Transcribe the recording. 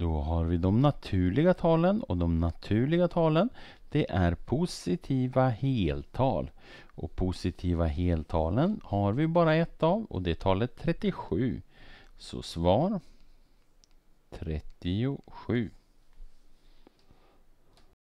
Då har vi de naturliga talen och de naturliga talen det är positiva heltal. Och positiva heltalen har vi bara ett av och det är talet 37. Så svar 37.